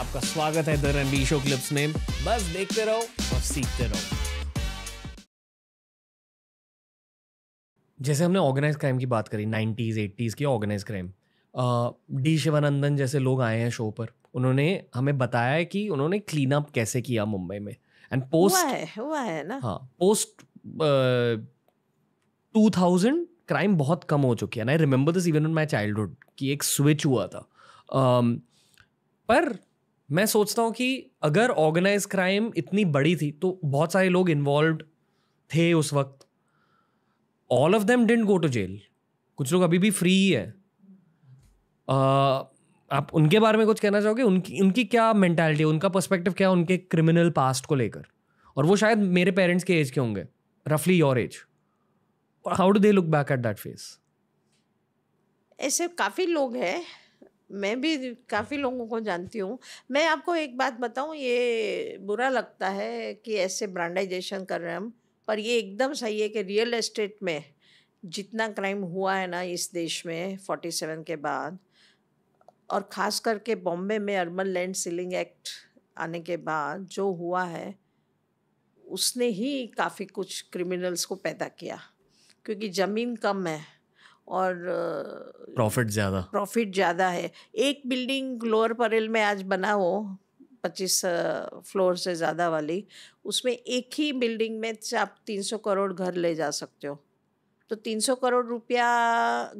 आपका स्वागत है द रणबीर शो क्लिप्स में बस देखते रहो और सीखते रहो जैसे हमने ऑर्गेनाइज क्राइम की बात करी नाइन्टीज़ एट्टीज़ की ऑर्गेनाइज क्राइम डी शिवानंदन जैसे लोग आए हैं शो पर उन्होंने हमें बताया कि उन्होंने क्लीन अप कैसे किया मुंबई में एंड पोस्ट हुआ है, हुआ है ना हाँ पोस्ट टू थाउजेंड क्राइम बहुत कम हो चुकी है I remember this even in my childhood कि एक स्विच हुआ था um, पर मैं सोचता हूँ कि अगर ऑर्गेनाइज क्राइम इतनी बड़ी थी तो बहुत सारे लोग इन्वॉल्व थे उस वक्त all of them didn't go to jail कुछ लोग अभी भी फ्री ही है आ, आप उनके बारे में कुछ कहना चाहोगे उनकी उनकी क्या मैंटेलिटी उनका पर्सपेक्टिव क्या उनके क्रिमिनल पास्ट को लेकर और वो शायद मेरे पेरेंट्स के एज के होंगे रफली your age how do they look back at that phase ऐसे काफ़ी लोग हैं मैं भी काफ़ी लोगों को जानती हूँ मैं आपको एक बात बताऊँ ये बुरा लगता है कि ऐसे ब्रांडाइजेशन कर रहे हैं हम पर ये एकदम सही है कि रियल एस्टेट में जितना क्राइम हुआ है ना इस देश में फोर्टी सेवन के बाद और ख़ास करके बॉम्बे में अर्बन लैंड सीलिंग एक्ट आने के बाद जो हुआ है उसने ही काफ़ी कुछ क्रिमिनल्स को पैदा किया क्योंकि ज़मीन कम है और प्रॉफिट ज़्यादा प्रॉफिट ज़्यादा है एक बिल्डिंग लोअर परेल में आज बना हो पच्चीस फ्लोर से ज़्यादा वाली उसमें एक ही बिल्डिंग में आप तीन सौ करोड़ घर ले जा सकते हो तो तीन सौ करोड़ रुपया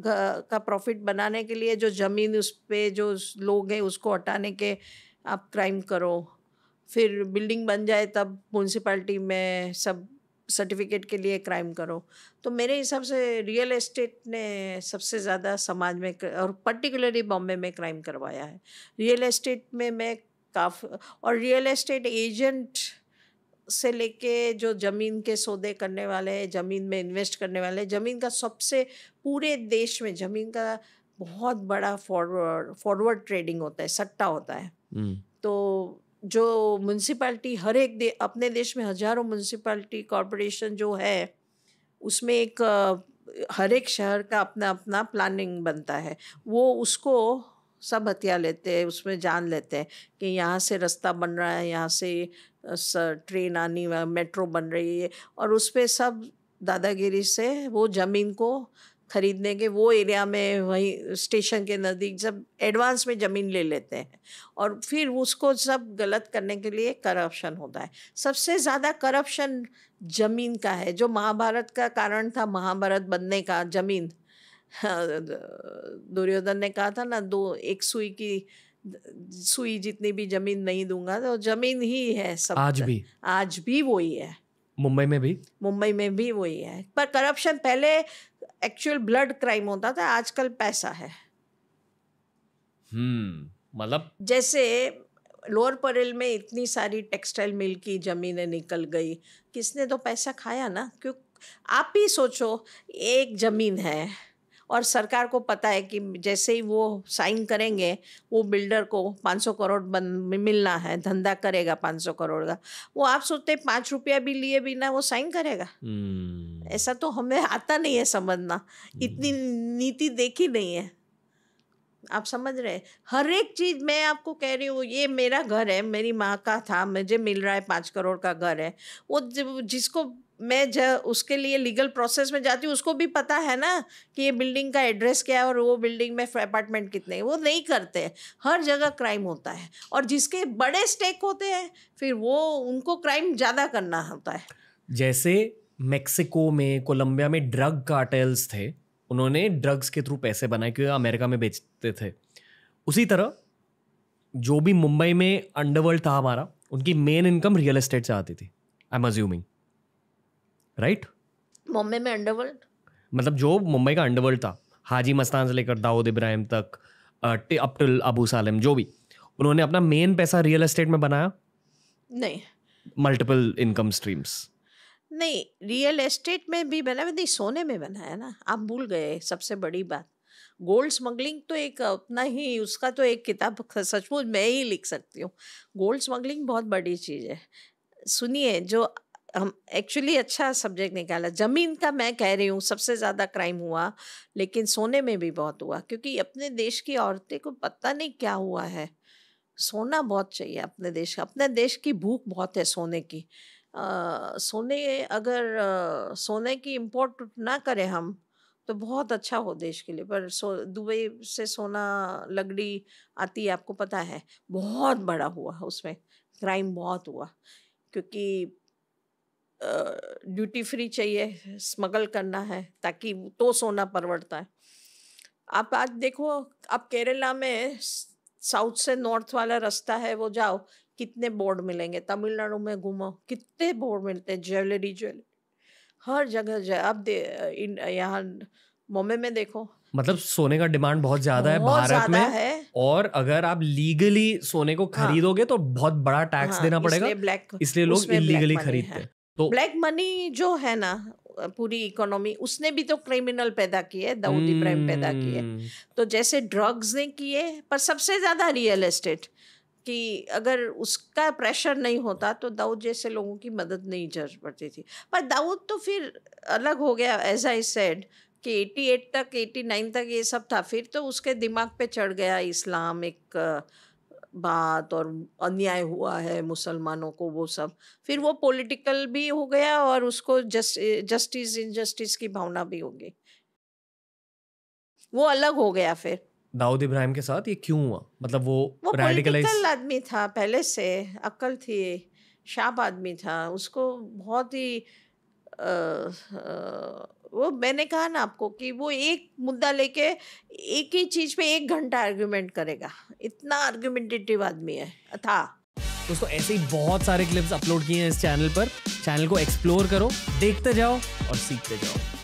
का प्रॉफिट बनाने के लिए जो ज़मीन उस पर जो लोग हैं उसको हटाने के आप क्राइम करो फिर बिल्डिंग बन जाए तब म्यूनसिपाल्टी में सब सर्टिफिकेट के लिए क्राइम करो तो मेरे हिसाब से रियल एस्टेट ने सबसे ज़्यादा समाज में और पर्टिकुलरली बॉम्बे में क्राइम करवाया है रियल एस्टेट में मैं काफ़ और रियल एस्टेट एजेंट से लेके जो ज़मीन के सौदे करने वाले ज़मीन में इन्वेस्ट करने वाले ज़मीन का सबसे पूरे देश में ज़मीन का बहुत बड़ा फॉरवर्ड फॉरवर्ड ट्रेडिंग होता है सट्टा होता है हम्म। जो म्यूनसिपाल्टी हर एक दे अपने देश में हजारों म्यूनसिपाल्टी कॉरपोरेशन जो है उसमें एक हर एक शहर का अपना अपना प्लानिंग बनता है वो उसको सब हथिया लेते हैं उसमें जान लेते हैं कि यहाँ से रास्ता बन रहा है यहाँ से ट्रेन आनी मेट्रो बन रही है और उस पर सब दादागिरी से वो ज़मीन को ख़रीदने के वो एरिया में वहीं स्टेशन के नज़दीक जब एडवांस में ज़मीन ले लेते हैं और फिर उसको सब गलत करने के लिए करप्शन होता है सबसे ज़्यादा करप्शन ज़मीन का है जो महाभारत का कारण था महाभारत बनने का ज़मीन हाँ, दुर्योधन ने कहा था ना दो एक सुई की सुई जितनी भी जमीन नहीं दूंगा तो जमीन ही है सब आज भी आज भी वही है मुंबई में भी मुंबई में भी वही है पर करप्शन पहले एक्चुअल ब्लड क्राइम होता था आजकल पैसा है हम्म, मतलब जैसे लोअर परेल में इतनी सारी टेक्सटाइल मिल की जमीनें निकल गई किसने तो पैसा खाया ना क्यों आप ही सोचो एक जमीन है और सरकार को पता है कि जैसे ही वो साइन करेंगे वो बिल्डर को 500 करोड़ बन मिलना है धंधा करेगा 500 करोड़ का वो आप सोचते पाँच रुपया भी लिए बिना वो साइन करेगा hmm. ऐसा तो हमें आता नहीं है समझना hmm. इतनी हम्म। नीति देखी नहीं है आप समझ रहे हर एक चीज़ मैं आपको कह रही हूँ ये मेरा घर है मेरी माँ का था मुझे मिल रहा है पाँच करोड़ का घर है वो जिसको मैं ज उसके लिए लीगल प्रोसेस में जाती हूँ उसको भी पता है ना कि ये बिल्डिंग का एड्रेस क्या है और वो बिल्डिंग में अपार्टमेंट कितने हैं वो नहीं करते हर जगह क्राइम होता है और जिसके बड़े स्टेक होते हैं फिर वो उनको क्राइम ज़्यादा करना होता है जैसे मेक्सिको में कोलंबिया में ड्रग कार्टेल्स थे उन्होंने ड्रग्स के थ्रू पैसे बनाए क्योंकि अमेरिका में बेचते थे उसी तरह जो भी मुंबई में अंडरवर्ल्ड था हमारा उनकी मेन इनकम रियल एस्टेट से आती थी I am assuming right Mumbai में अंडरवर्ल्ड मतलब जो मुंबई का अंडरवर्ल्ड था हाजी मस्तान से लेकर दाऊद इब्राहिम तक अप अबू सालम जो भी उन्होंने अपना मेन पैसा रियल एस्टेट में बनाया नहीं मल्टीपल इनकम स्ट्रीम्स नहीं रियल एस्टेट में भी बना है नहीं सोने में बना है ना आप भूल गए सबसे बड़ी बात गोल्ड स्मगलिंग तो एक अपना ही उसका तो एक किताब सचमुच मैं ही लिख सकती हूँ गोल्ड स्मगलिंग बहुत बड़ी चीज़ है सुनिए जो हम एक्चुअली अच्छा सब्जेक्ट निकाला ज़मीन का मैं कह रही हूँ सबसे ज़्यादा क्राइम हुआ लेकिन सोने में भी बहुत हुआ क्योंकि अपने देश की औरतें को पता नहीं क्या हुआ है सोना बहुत चाहिए अपने देश का अपने देश की भूख बहुत है सोने की आ, सोने अगर आ, सोने की इम्पोर्ट ना करें हम तो बहुत अच्छा हो देश के लिए पर सो दुबई से सोना लकड़ी आती है आपको पता है बहुत बड़ा हुआ उसमें क्राइम बहुत हुआ क्योंकि ड्यूटी फ्री चाहिए स्मगल करना है ताकि तो सोना परवड़ता है आप आज देखो आप केरला में साउथ से नॉर्थ वाला रास्ता है वो जाओ कितने बोर्ड मिलेंगे तमिलनाडु में घूमो कितने बोर्ड मिलते हैं ज्वेलरी ज्वेलरी हर जगह आप यहाँ मुंबई में देखो मतलब सोने का डिमांड बहुत ज्यादा है भारत में है। और अगर आप लीगली सोने को हाँ। खरीदोगे हाँ, तो बहुत बड़ा टैक्स हाँ, देना पड़ेगा ब्लैक इसलिए लोग इलीगली खरीदते हैं तो ब्लैक मनी जो है ना पूरी इकोनॉमी उसने भी तो क्रिमिनल पैदा किए दाऊदी इब्राहिम पैदा किए हम्म। तो जैसे ड्रग्स ने किए पर सबसे ज्यादा रियल एस्टेट कि अगर उसका प्रेशर नहीं होता तो दाऊद जैसे लोगों की मदद नहीं जर पड़ती थी पर दाऊद तो फिर अलग हो गया एज आई सेड कि 88 तक 89 तक ये सब था फिर तो उसके दिमाग पे चढ़ गया इस्लाम एक बात और अन्याय हुआ है मुसलमानों को वो सब फिर वो पॉलिटिकल भी हो गया और उसको जस्ट जस्टिस इनजस्टिस की भावना भी होगी वो अलग हो गया फिर दाऊद इब्राहिम के साथ ये क्यों हुआ मतलब वो, रेडिकलाइज आदमी था पहले से अक्ल थी शाप आदमी था उसको बहुत ही वो मैंने कहा ना आपको कि वो एक मुद्दा लेके एक ही चीज़ पे एक घंटा आर्ग्यूमेंट करेगा इतना आर्ग्यूमेंटेटिव आदमी है था दोस्तों ऐसे ही बहुत सारे क्लिप्स अपलोड किए हैं इस चैनल पर चैनल को एक्सप्लोर करो देखते जाओ और सीखते जाओ